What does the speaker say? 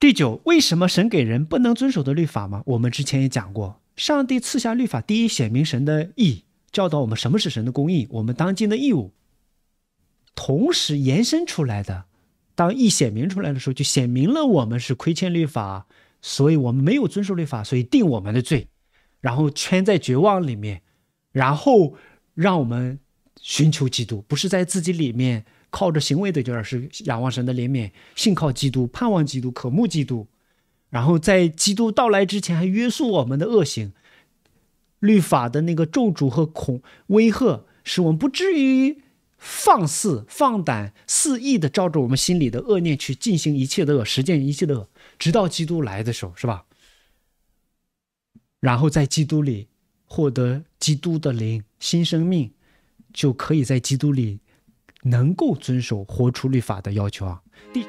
第九，为什么神给人不能遵守的律法吗？我们之前也讲过，上帝赐下律法，第一显明神的义，教导我们什么是神的公义，我们当今的义务。同时延伸出来的，当义显明出来的时候，就显明了我们是亏欠律法，所以我们没有遵守律法，所以定我们的罪，然后圈在绝望里面，然后让我们寻求基督，不是在自己里面。靠着行为的，就是仰望神的怜悯，信靠基督，盼望基督，渴慕基督。然后在基督到来之前，还约束我们的恶行，律法的那个咒诅和恐威吓，使我们不至于放肆、放胆、肆意的照着我们心里的恶念去进行一切的恶，实践一切的恶，直到基督来的时候，是吧？然后在基督里获得基督的灵，新生命，就可以在基督里。能够遵守活出律法的要求啊！第。